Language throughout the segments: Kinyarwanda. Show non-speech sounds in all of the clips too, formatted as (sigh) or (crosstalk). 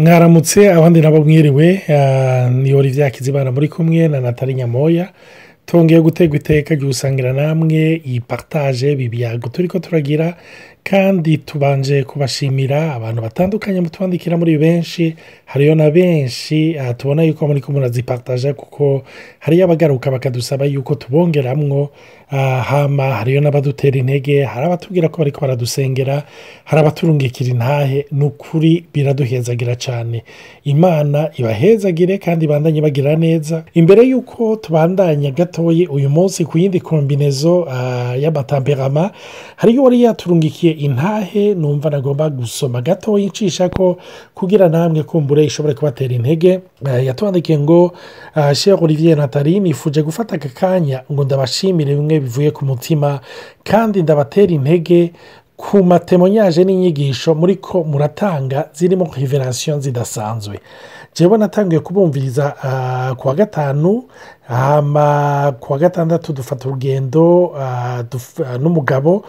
mwaramutse abandi nabo mwiriwe ni eh, olivier kizibana muri kumwe na natali nyamoya tongeye gutegwa iteka jya namwe iyi partage bibiyago turi ko turagira kandi tubanje kubashimira abantu batandukanye mutubandikira muri benshi hariyo na benshi ah, tubona yuko muri ko murazipataje kuko hariyo abagaruka bakadusaba yuko tubongeramwo ah, hama hariyo n'abadutera intege hari abatubwira ko bari baradusengera hari abaturungikira intahe ni ukuri biraduhezagira cyane imana ibahezagire kandi ibandanye bagira neza imbere y'uko tubandanya gatoye uyu munsi ku yindi kombinezo ah, y'amatamperama hariyo uwari yaturungikiye mfitiye intahe numva nagomba gusoma gato yicisha ko kugira namwe kumbure ishobora kubatera intege eh, yatubandikiye ngo shehe ah, olivier natali nifuje gufata aka kanya ngo ndabashimire bimwe bivuye ku mutima kandi ndabatera intege ku matemonyaje n'inyigisho muri ko muratanga zirimo hiveransiyo zidasanzwe njyewe natangiye kubumviriza ah, ku wa gatanu ah, ku wa gatandatu dufata urugendo ah, n'umugabo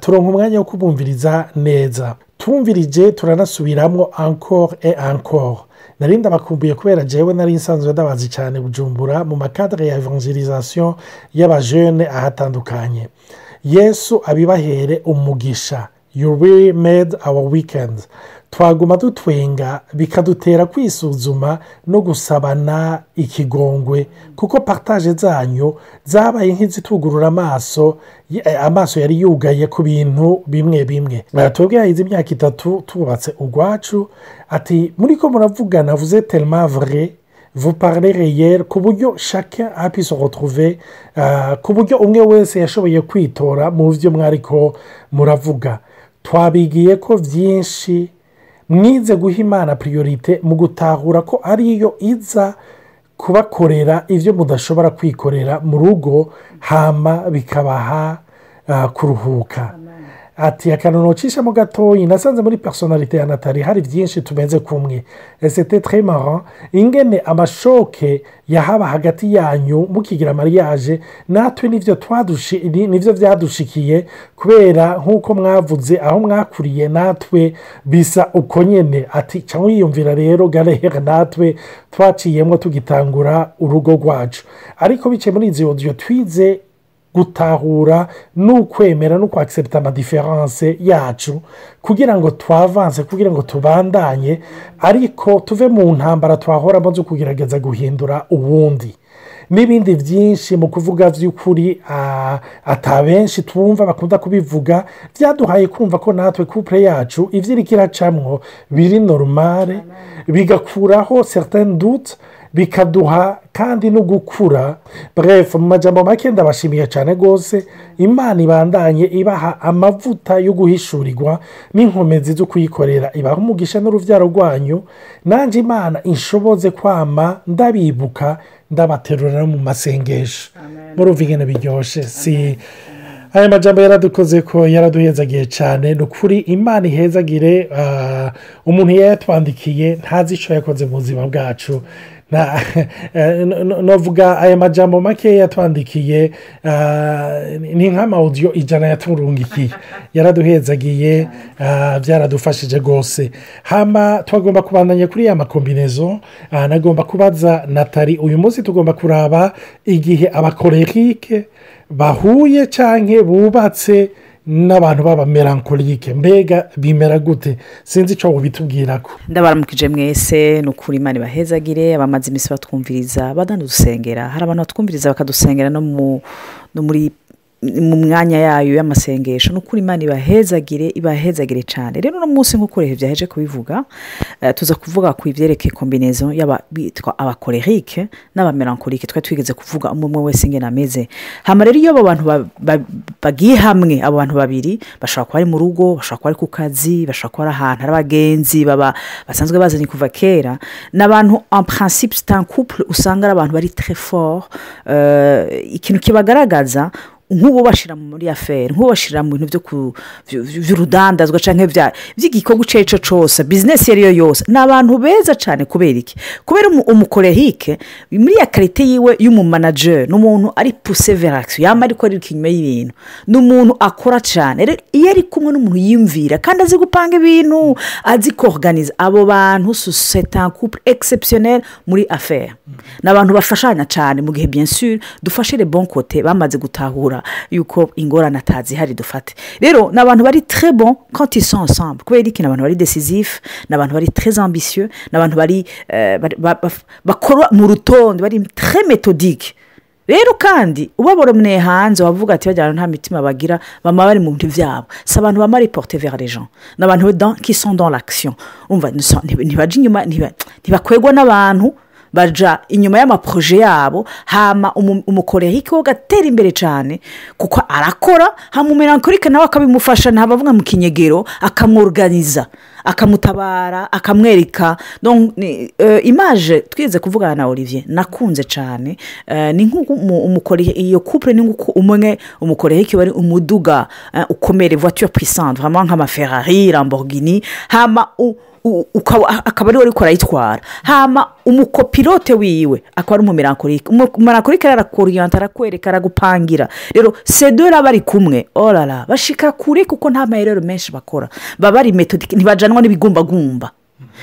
turonka umwanya wo kubumviriza neza twumvirije turanasubiramo encore e ankoro narinda bakumbuye kubera njyewe nari nsanzwe ndabazi cyane bujumbura mu makadere ya evangelisation y'abajene ahatandukanye yesu abibahere umugisha you really made our weekend twaguma dutwenga bikadutera kwisuzuma no gusabana ikigongwe kuko partage zanyu zabaye nk'izitugurura amaso eh, amaso yari yugaye ku bintu bimwe bimwe twebwe imyaka itatu tubatse urwacu ati muri ko muravugana vuze telemavure vuparereyeri ku buryo shaka hapi sohotruve euh, ku buryo umwe wese yashoboye kwitora mu byo mwariko muravuga twabigiye ko byinshi mwize guha imana priorite mu gutahura ko ariyo iza kubakorera ibyo mudashobora kwikorera mu rugo hama bikabaha ah, kuruhuka ati akantu ntucishamo gatoya nasanze muri personalite ya natali hari byinshi tumeze kumwe esete tremara ingene amashoke yahaba hagati yanyu mukigira mariage natwe nibyo nibyo byadushikiye kubera nk'uko mwavuze aho mwakuriye natwe bisa uko nyine ati cyangwa wiyumvira rero garehere natwe twaciyemo tugitangura urugo rwacu ariko bice muri izi odiyo twize gutahura n’ukwemera ukwemera no kwakisepta amadiferanse yacu kugira ngo twavanze kugira ngo tubandanye ariko tuve mu ntambara twahora zo kugerageza guhindura ubundi n'ibindi byinshi mu kuvuga by'ukuri atabenshi twumva bakunda kubivuga byaduhaye kumva ko natwe kupure yacu ibyiri kiracamwo biri norumare bigakuraho certain dutse bikaduha kandi no gukura burefu mu majambo make ndabashimiye cyane rwose imana ibandanye ibaha amavuta yo guhishurirwa n'inkomezi zo kuyikorera ibaha umugisha n'urubyaro rwanyu nanjye imana inshoboze kwama ndabibuka ndabaterura mu masengesho murumva ibintu biryoshye si aya majambo yaradukoze ko yaraduhezagiye cyane ni ukuri imana ihezagire ah, umuntu yayatwandikiye ntazi icyo yakoze mu buzima bwacu E, Novuga aya majambo make yatwandikiye ni nk'amawudiyo ijana yaturungikiye yaraduhezagiye byaradufashije rwose hano twagomba kubandanya kuri ya makombinezo nagomba kubaza natali uyu munsi tugomba kuraba igihe abakorerike bahuye cyangwa bubatse n'abantu b'abamerankorike mbega bimera gute sinzi icyo bitubwira ko ndabaramukije mwese ni ukuri imana ibahezagire abamaze iminsi batwumviriza badana dusengera hari abantu batwumviriza bakadusengera no muri mu mwanya yayo y'amasengesho ni ukuri imana ibahezagire ibahezagire cyane rero uno munsi nk'uko byaje kubivuga eh, tuza kuvuga ku ibyerekeye kombinezo y'abitwa abakorerike n'abamerankorike twari twigeze kuvuga umwe umwe wese ingena ameze hano rero iyo abo bantu bagiye hamwe abo bantu babiri bashobora kuba ari mu rugo bashobora kuba ari ku kazi bashobora kuba ari ahantu hari abagenzi basanzwe bazanye kuva kera ni abantu en principe c'est un couple usanga ari abantu bari très fort euh, ikintu kibagaragaza nk'ubu bashyira muri aferi nk'ubu bashyira mu bintu by'urudandazwa cyangwa by'igikorwa icyo ari cyo cyose bizinesi iyo ari yo yose ni abantu beza cyane kubera iki kubera umukorehike muri ya karite yiwe y'umumanajeri ni umuntu ari puseverakisi yaba ari ari inyuma y'ibintu ni umuntu akora cyane iyo ari kumwe n'umuntu yiyumvira kandi azi gupanga ibintu azi koruganiza abo bantu sosiyete kupure egisepusiyoneri muri aferi ni abantu bafashanya cyane mu gihe byinshi dufashe bon kote bamaze gutahura yuko ingorane hari dufate rero ni abantu bari très bon quand ils sont ensemble kubera iki ni abantu bari décisif ni abantu bari très ambitieux ni abantu bari euh, bakora mu rutonde bari très méthodique rero kandi ubaboromereye hanze wavuga ati bajyana nta mitima bagira baba bari mu bintu byabo si abantu bamara iporute vera rejo ni abantu kisondo lakisiyo ntibajya inyuma ntibakwegwa n'abantu baja inyuma y'amaproje yabo hama wo gatera imbere cyane kuko arakora hama umumerankorike nawe akabimufasha ntabavuga mu kinyegero akamworuganiza akamutabara akamwereka euh, imaje twize kuvugana na olivier nakunze cyane euh, ni nk'umukoreye iyo kupure ni nk'uko umwe umukoreye wari umuduga euh, ukomere vuba tuyo purisante hama nk'amaferari rambogini hama u akaba ariwe ariko arayitwara hama umukopilote wiwe akaba ari umumirankorike umumirankorike arakoriyanta arakwereka aragupangira rero sedora bari kumwe orara bashika kure kuko nta maherero menshi bakora baba ari metodike ntibajanwa n'ibigumbagumba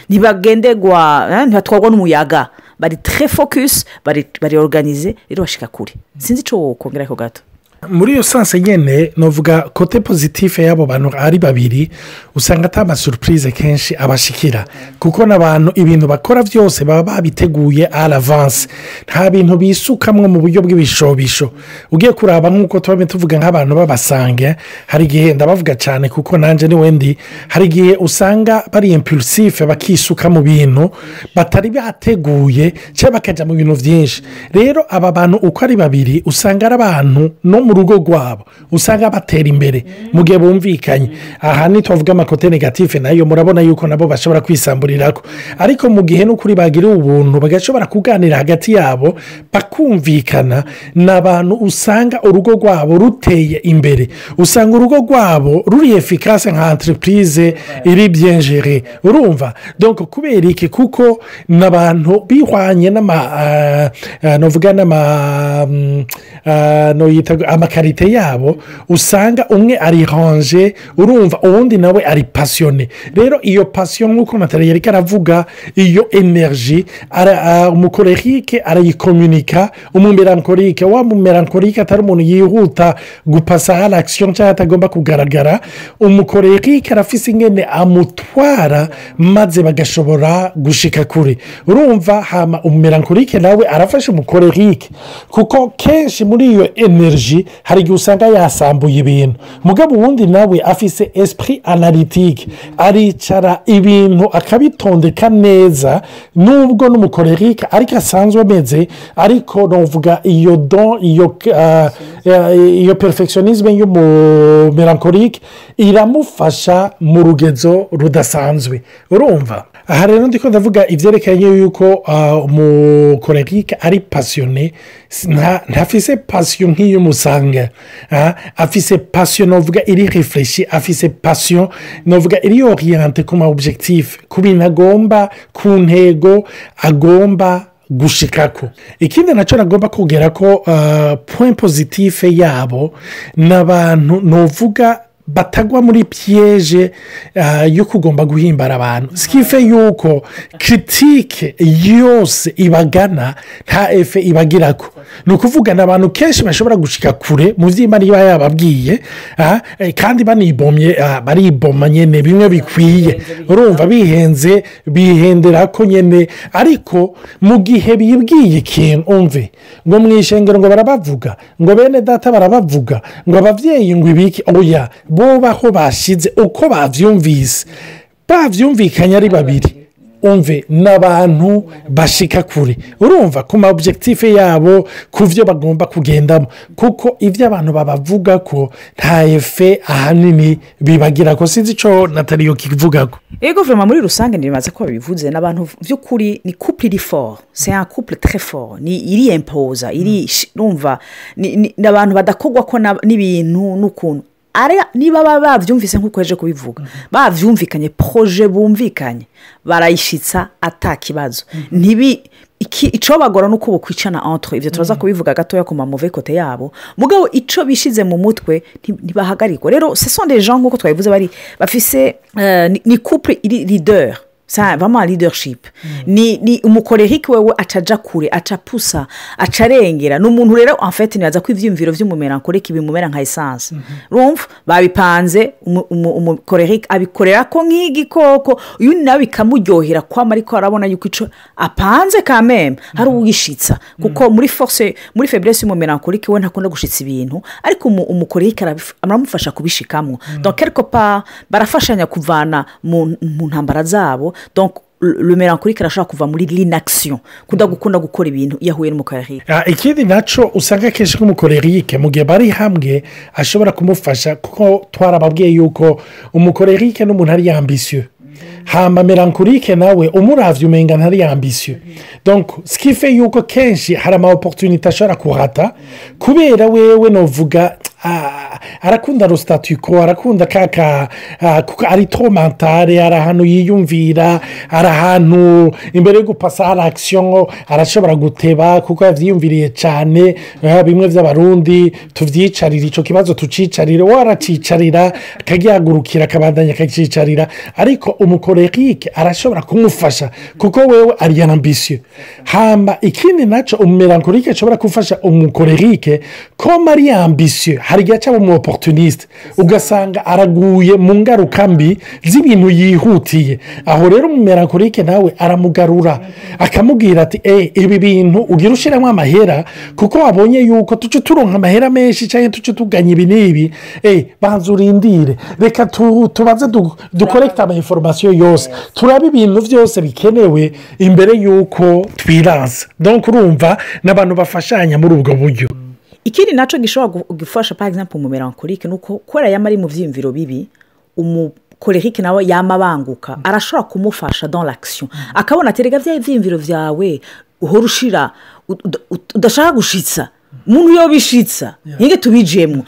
ntibagendegwa eh, ntibatwarwa n'umuyaga bari Tre fokusi bari oruganize rero bashika kure sinzi icyo wokongera ako gato muri iyo nyine navuga kote pozitifu y'abo bantu ari babiri usanga atamasurupurize kenshi abashikira kuko n'abantu ibintu bakora byose baba babiteguye aravanse nta bintu bisukamwo mu buryo bw'ibishobisho ugiye kuraba nk'uko tuba tuvuga nk'abantu babasange hari igihe ndabavuga cyane kuko nanjye ni wendi hari igihe usanga bari impulisife bakisuka mu bintu batari bateguye cyangwa bakajya mu bintu byinshi rero aba bantu uko ari babiri usanga ari abantu no mu rugo rwabo usanga batera imbere mu gihe bumvikanye aha ntitwavuga amakote negatifu nayo murabona yuko nabo bashobora kwisamburira ko ariko mu gihe n'ukuri bagiriwe ubuntu bagashobora kuganira hagati yabo bakumvikana ni abantu usanga urugo rwabo ruteye imbere usanga urugo rwabo ruri efikase nka enterepurize iri byenjere urumva donko kubera iki kuko ni abantu bihwanye n'ama uh, uh, navuga n'ama euh, euh, amakarite yabo usanga umwe ari hanje urumva uwundi nawe ari pasiyone rero iyo pasiyo nk'uko natali yari karavuga iyo enerji umukorerike arayikomunika umumerankorike wa mumerankorike atari umuntu yihuta gupasa hari akisiyo cyangwa atagomba kugaragara umukorerike arafise ingene amutwara maze bagashobora gushika kure urumva hama umumerankorike nawe arafashe umukorerike kuko kenshi muri iyo enerji hari igihe usanga yasambuye ibintu mugabo uwundi nawe afise esipuri analitike aricara ibintu akabitondeka neza nubwo n'umukorerika ariko asanzwe ameze ariko navuga iyo do iyo ah, eh, iyo perifegisiyonizme y'umumerankorike iramufasha mu rugezo rudasanzwe urumva aha rero ndiko ndavuga ibyerekeranye yuko umukorerike uh, ari pasiyone ntafise pasiyo nk'iy'umusanga ah, afise pasiyo novuga iri refreshi afise pasiyo novuga iri oriyante ku ma objectif ku bintu agomba ku ntego agomba gushikako ikindi nacyo nagomba kugera ko uh, point positive yabo n'abantu novuga batagwa muri piyeje eh, yo kugomba guhimbara abantu sikife yuko kiritike yose ibagana nta efe ibagirako ni ukuvugana abantu kenshi bashobora gucika kure mu by'imba niba yababwiye ah, eh, kandi banibomye ah, bariboma nyine bimwe bikwiye urumva bihenze bihendera ko nyine ariko mu gihe bibwiye ikintu umve ngo mu ishengero ngo barabavuga ngo bene data barabavuga ngo ababyeyi ngo ibiki oya boba bashyize uko babyumvise babyumvikanye ari babiri umve n'abantu bashika kure urumva ku ma obyegitifu yabo ku byo bagomba kugendamo kuko ibyo e abantu babavuga ko nta efe ahanini bibagira ko sinzi icyo natariyo kivugaho iyo e guverinoma muri rusange ntibimaze ko babivuze n'abantu by'ukuri ni kupure iri foro seya kupure tereforo ni iri empoza iri mm. numva ni abantu badakogwa ko n'ibintu n'ukuntu niba babyumvise nk'uko yaje kubivuga mhm. babyumvikanye poroje bumvikanye barayishyitsa atakibazo mhm. ntibi icyo bagora ni uko bukwicana antwe ibyo turaza mhm. kubivuga gatoya ku mamuve kote yabo mugabo icyo bishyize mu mutwe ntibahagarikwa rero sesonde jean nk'uko twabivuze bari bafise euh, ni couple iri rideri bama leadership ni umukore hiki wewe acaja kure acapusa acarengera ni umuntu rero amfete ntibaza ko ibyiyumviro by'umumera kure nka esanse mhm. rumva babipanze umukore abikorera ko nk'igikoko uyu nawe bikamuryohera kwama ariko arabona yuko icyo apanze kamembe hari mhm. uwishitsa kuko mhm. muri force muri feburesi y'umumera we ntakunda gushitsa ibintu ariko umukore hiki aramufasha kubishikamwo doke ariko barafashanya kuvana mu ntambara zabo Donc le merankuri arashobora kuva muri rinakisiyo gukunda gukora ibintu iyo ahuye n'umukorerike ah, ikindi nacyo usanga akenshi nk'umukorerike mu gihe bari hamwe ashobora kumufasha kuko twarababwiye yuko umukorerike n'umuntu ari yambisiyo mm. hamba merankurike nawe umuravye umenya ntari yambisiyo mm. donc sikife yuko kenshi hari ama oporutunite ashobora kuhata mm. kubera wewe novuga Ah, arakunda rusitatuko arakunda kaka ah, ari toromantare ari ahantu yiyumvira ari ahantu imbere yo gupasa hari akisiyo arashobora guteba kuko yabyiyumviriye cyane eh, bimwe by'abarundi tubyicarira icyo kibazo tucicarira waracicarira aracicarira akagihagurukira akabandanya akakicarira ariko umukorerike arashobora kumufasha kuko wewe ari ambisiyo hamba ikindi nacyo umumerankorike ashobora gufasha umukorerike ko ari ambisiyo hari igihe cyaba umu oporutuniste ugasanga araguye mu ngaruka mbi z'ibintu yihutiye aho rero umumerankorike nawe aramugarura akamubwira ati eee eh, ibi bintu ugira ushyiramo amahera kuko wabonye yuko tuce turonka amahera menshi cyangwa tuce tuganya ibi n'ibi eee eh, banza urindire reka tubanze dukorekite amayiforomasiyo yose turabe ibintu byose bikenewe imbere y'uko twiranza urumva n’abantu bafashanya muri ubwo buryo ikindi nacyo gishobora gufasha par exemple umumerankorike ni uko kubera yaba ari mu byiyumviro bibi umukorerike nawe yamabanguka mm. arashobora kumufasha dans l'action akabona terega bya byiyumviro byawe uhora ushira udashaka gushitsa umuntu mm. iyo bishitsa ntige tubijemo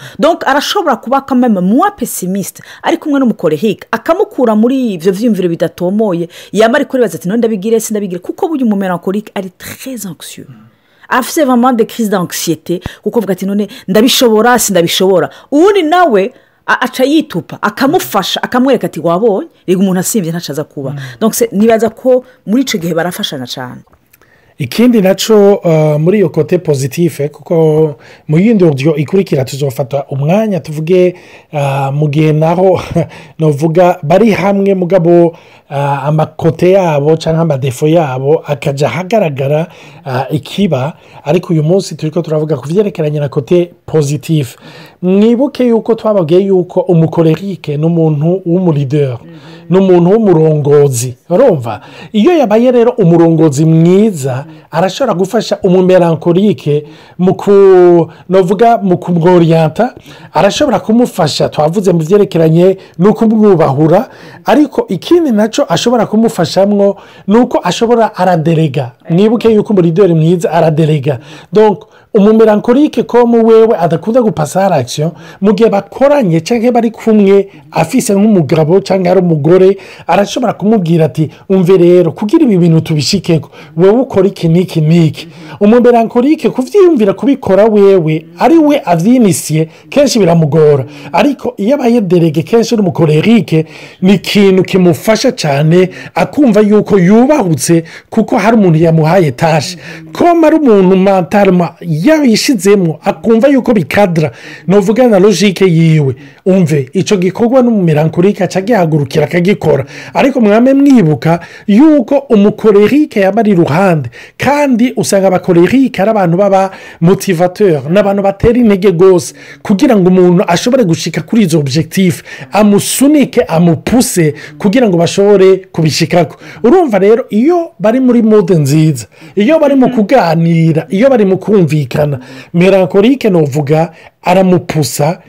arashobora kuba akamama muwa pesimisite ari kumwe n'umukorehike akamukura muri ibyo byiyumviro bidatomoye yaba ari kuribaza ati ndabigire sindabigire kuko burya umumerankorike ari très anxieux mm. afite vama de kirizi dankisiyete kuko ati none ndabishobora sindabishobora ubundi nawe aca yitupa akamufasha akamwereka ati wabonye reka umuntu asimbye ntacaza kuba mm. nibaza ko muri icyo gihe barafashanya cyane ikindi nacyo uh, muri iyo kote pozitife eh, kuko mu yindi buryo ikurikira tuzofata umwanya tuvuge uh, mu gihe naho (laughs) navuga bari hamwe mugabo uh, amakote yabo cyangwa amadefo yabo akajya ahagaragara ikiba ariko uyu munsi turi ko turavuga ku byerekeranye na kote pozitife mwibuke yuko twababwiye yuko umukorerike ni umuntu w'umurideri mhm. ni umuntu w'umurongozi urumva iyo yabaye rero umurongozi mwiza arashobora gufasha umumerankorike mu novuga mu kumworiyanta arashobora kumufasha twavuze mu byerekeranye no kumwubahura ariko ikindi nacyo ashobora kumufashamwo ni uko ashobora araderega eh. mwibuke yuko umurideri mwiza araderega umumerankorike komu wewe adakunda gupasa aragisiyo mu gihe bakoranye cyangwa bari kumwe afise nk'umugabo cyangwa ari umugore arashobora kumubwira ati umve rero kugira ibi bintu tubishikeko wowe ukora iki n'iki n'iki umumerankorike kubyiyumvira kubikora wewe ari we abyinisiye kenshi biramugora ariko iyo abaye derege kenshi uri ni ikintu kimufasha cyane akumva yuko yubahutse kuko hari umuntu yamuhaye tashi koma ari umuntu mantarama yayishyizemo akumva yuko bikadara nuvuga na logike yiwe umve icyo gikorwa n'umumirankurike aca agihagurukira akagikora ariko mwame mwibuka yuko umukorerike yaba ari iruhande kandi usanga abakorerike ari abantu baba motivateur n'abantu batera intege rwose kugira ngo umuntu ashobore gushika kuri izo objectif amusunike amupuse kugira ngo bashobore kubishyikako urumva rero iyo bari muri mude nziza iyo bari mu mm-hmm. kuganira iyo bari mu kumvika birumvikana melancholique nuvuga aramupusa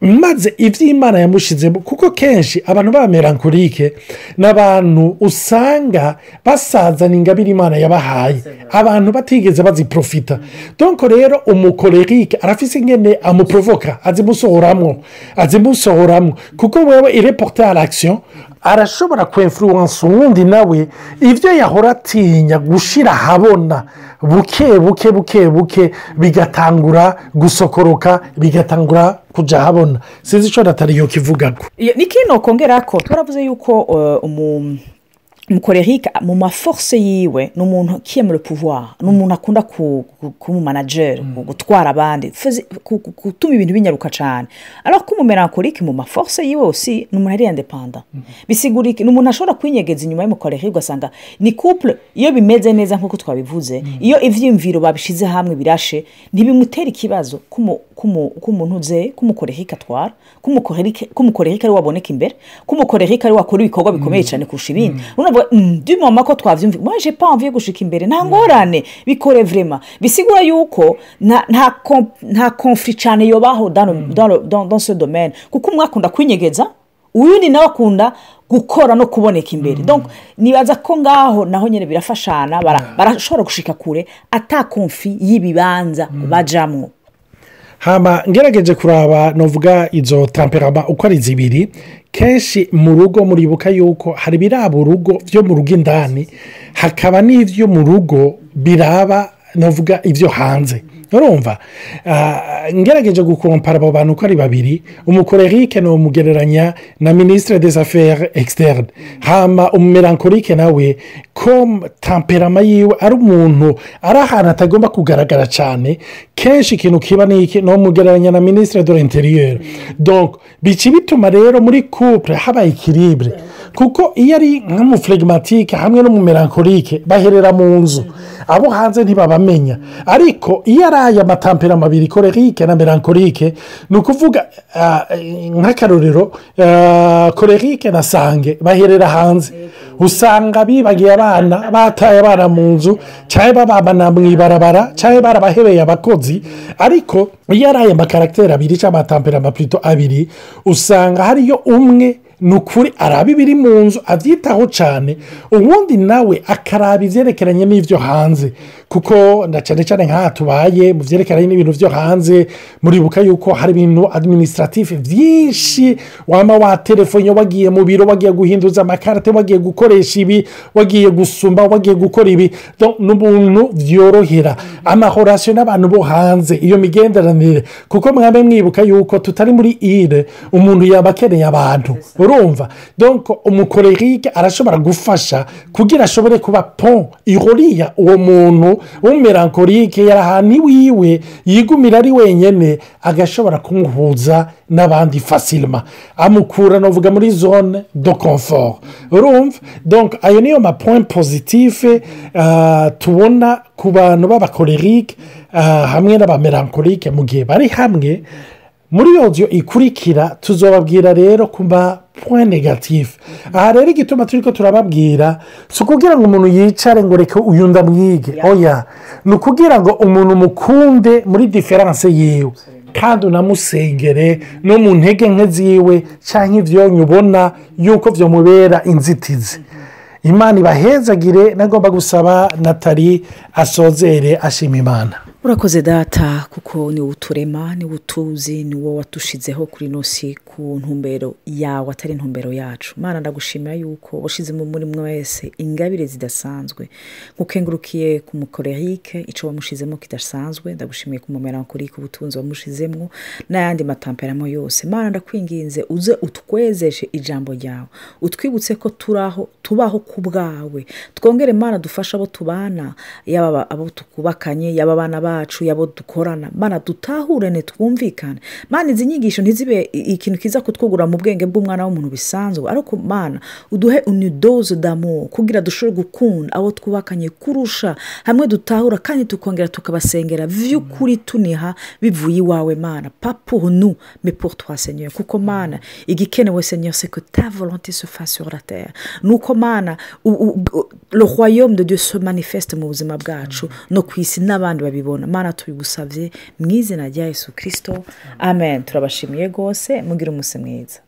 maze iby'imana yamushyizemo kuko kenshi abantu ba melancholique ni abantu usanga basazana ingabire imana yabahaye abantu batigeze baziprofita donko rero umukorerike arafise ingene amuprovoka azimusohoramo azimusohoramo kuko wewe ireporta agisiyo arashobora kwemfuruwansa uwundi nawe ibyo yahora atinya gushyira ahabona buke buke buke buke bigatangura gusokoroka bigatangura kujya ahabona sinzi icyo natariyo kivugaga ni kino kongera ko turavuze yuko eh, umuntu mukorerike mu maforuse yiwe ni umuntu ukiyemura pouvoir ni umuntu akunda kuba umu mm. gutwara abandi gutuma ibintu binyaruka cyane ariko ko mu maforuse yiwe yose ni umuntu ari indepanda mm. bisigurike ni umuntu ashobora kwinyegeza inyuma y'umukorerike ugasanga ni couple iyo bimeze neza nk'uko twabivuze mm. iyo ibyiyumviro babishyize hamwe birashe ntibimutere ikibazo k'umuntu uze k'umukorerike atwara k'umukorerike ari waboneka imbere k'umukorerike ari wakora ibikorwa bikomeye cyane kurusha ibindi by'umumama ko twabyumva mwaje j'ai pas envie gushika imbere nta hmm. ngorane bikore vrema bisigura yuko nta konfuri cyane yobaho hmm. dans ce domaine kuko umwakunda akunda kwinyegeza ni nawe akunda gukora no kuboneka imbere hmm. nibaza ko ngaho naho nyine birafashana barashobora gushika kure atakonfi y'ibibanza bajamwo hamba ngerageje kuraba novuga izo tamperama uko ari zibiri kenshi mu rugo muribuka yuko hari ibiraba urugo byo mu rugo indani hakaba n'ibyo mu rugo biraba novuga ibyo hanze urumva ah, ngerageje gukompara abo bantu uko ari babiri umukorerike ni umugereranya na minisitire des affaires externe hama umumerankorike nawe ko tamperama yiwe ari umuntu ari ahantu atagomba kugaragara cyane kenshi ikintu kiba ni iki ni umugereranya na minisitire de l'interieur donc bica bituma rero muri couple habaye ikiribure kuko iyo ari nk'umuflegimatike hamwe n'umumerankorike baherera mu nzu abo hanze ntibabamenya ariko iyo ari aya matampera mabiri korerike na merankorike ni ukuvuga eh, nk'akarorero eh, korerike na sange baherera hanze usanga bibagiye abana bataye abana mu nzu cyangwa babana mu ibarabara cyangwa barabahebeye abakozi ariko iyo ari aya makaragiteri abiri cyangwa amatampera amapirito abiri usanga hariyo umwe ni ukuri araba ibiri mu nzu abyitaho cyane ubundi nawe akaraba ibyerekeranye n'ibyo hanze kuko cyane cyane nk'aha tubaye mu byerekeranye n'ibintu byo hanze muribuka yuko hari ibintu adiminisitiratifu byinshi waba waterefone wagiye mu biro wagiye guhinduza amakarita wagiye gukoresha ibi wagiye gusumba wagiye gukora ibi n'ubuntu byorohera amahorasiyo n'abantu bo hanze iyo migenderanire kuko mwabe mwibuka yuko tutari muri ire umuntu yaba akeneye abantu urumva umukorerike arashobora gufasha kugira ashobore kuba po iroriya uwo muntu w'umumerankorike yari ahantu iwiwe yigumira ari wenyine agashobora kumuhuza n'abandi fasirima amukura navuga muri zone do komforo urumva donka ayo niyo mapoint pozitife euh, tubona ku bantu b'abakorerike euh, hamwe n'abamerankorike mu gihe bari hamwe muri iyo ikurikira tuzobabwira rero kuba puwe negatifu aha rero igituma turi ko turababwira si ukugira ngo umuntu yicare ngo reka uyu ndamwige oya ni ukugira ngo umuntu mukunde muri diferanse yiwe kandi unamusengere no mu ntege nke ziwe cyangwa ibyonyi ubona yuko byamubera inzitizi imana ibahezagire nagomba gusaba Natari asozere ashima imana urakoze data kuko ni uturema niwe utuzi ni wowe watushizeho kuri ino si ku ntumbero yawe atari intumbero yacu mwana ndagushimira yuko washyize mu muri mwe wese ingabire zidasanzwe nkukengurukiye ku mukoreyike icyo wamushizemo kidasanzwe ndagushimiye ku kuri ku butunzi wamushizemo n'ayandi matamperamo yose mwana ndakwinginze uze utwezeshe ijambo ryawe utwibutse ko turaho tubaho ku bwawe twongere mwana dufashe abo tubana yaba abo tukubakanye yaba abana bacu bacu yabo dukorana mana dutahure twumvikane mana izi nyigisho ntizibe ikintu kiza kutwugura mu bwenge bw'umwana w'umuntu bisanzwe ariko mana uduhe unidozo damu kugira dushobore gukunda abo twubakanye kurusha hamwe dutahura kandi tukongera tukabasengera by'ukuri tuniha bivuye iwawe mana papu nu mepoto twasenyewe kuko mana igikenewe senyewe seko ta volonté se fasi urateye ni uko mana le royaume de dieu se manifeste mu buzima bwacu mm. no ku isi n'abandi babibona mana tubigusabye mu izina rya yesu kirisito amen turabashimiye rwose mugire umunsi mwiza